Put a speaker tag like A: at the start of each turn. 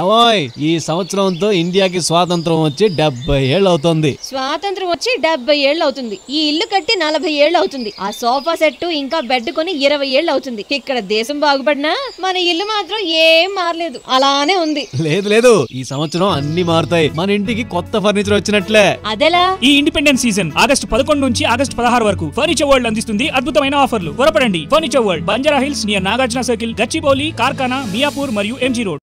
A: ఏవోయ్ ఈ సంవత్సరంతో ఇండియాకి స్వాతంత్రం వచ్చి డెబ్బై ఏళ్ళు అవుతుంది
B: స్వాతంత్రం వచ్చి డెబ్బై ఏళ్ళు అవుతుంది ఈ ఇల్లు కట్టి నలభై ఏళ్ళు అవుతుంది ఆ సోఫా సెట్ ఇంకా బెడ్ కొని ఇరవై ఏళ్ళు అవుతుంది ఇక్కడ దేశం బాగుపడినా మన ఇల్లు మాత్రం ఏం మారలేదు అలానే ఉంది
A: లేదు లేదు ఈ సంవత్సరం అన్ని మారుతాయి మన ఇంటికి కొత్త ఫర్నిచర్ వచ్చినట్లే
B: అదేలా
C: ఈ ఇండిపెండెన్స్ సీజన్ ఆగస్ట్ పదకొండు నుంచి ఆగస్ట్ పదహారు వరకు ఫర్నిచర్ వరల్డ్ అందిస్తుంది అద్భుతమైన ఆఫర్లు త్వరపడండి furniture world Banjara hills near Nagarjuna circle Gachibowli Karkhana Miyapur మరియు ఎంజీ రోడ్